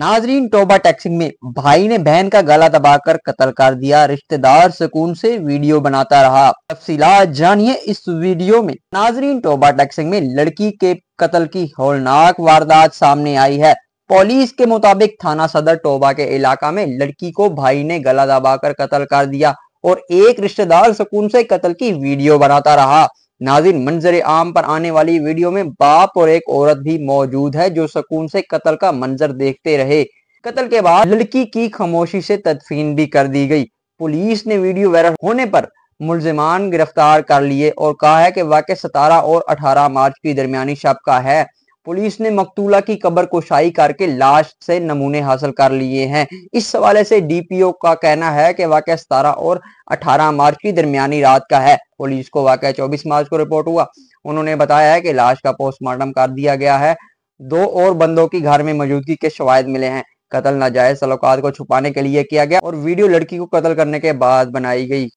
नाजरीन Toba taxing में भाई ने बहन का गला दबाकर कत्ल कर दिया रिश्तेदार सुकून से वीडियो बनाता रहा तफसीला जानिए इस वीडियो में नाजरीन टोबा टैक्सिंग में लड़की के कत्ल की होलनाक वारदात सामने आई है पुलिस के मुताबिक थाना सदर टोबा के इलाका में लड़की को भाई ने गला दबाकर कत्ल कर दिया और एक रिश्तेदार सुकून से कत्ल की वीडियो बनाता रहा नाजिन मंजर आम पर आने वाली वीडियो में बाप और एक औरत भी मौजूद है जो सुकून से कत्ल का मंजर देखते रहे कत्ल के बाद लड़की की खामोशी से तदफीन भी कर दी गई पुलिस ने वीडियो वायरल होने पर मुलजमान गिरफ्तार कर लिए और कहा है कि वाकई सतारह और अठारह मार्च की दरमियानी शब का है पुलिस ने मकतूला की कब्र को शाही करके लाश से नमूने हासिल कर लिए हैं इस हवाले से डीपीओ का कहना है कि वाक़ सतारह और 18 मार्च की दरमियानी रात का है पुलिस को वाक़ 24 मार्च को रिपोर्ट हुआ उन्होंने बताया है कि लाश का पोस्टमार्टम कर दिया गया है दो और बंदों की घर में मौजूदगी के शवायद मिले हैं कतल नाजायज सलोकात को छुपाने के लिए किया गया और वीडियो लड़की को कतल करने के बाद बनाई गई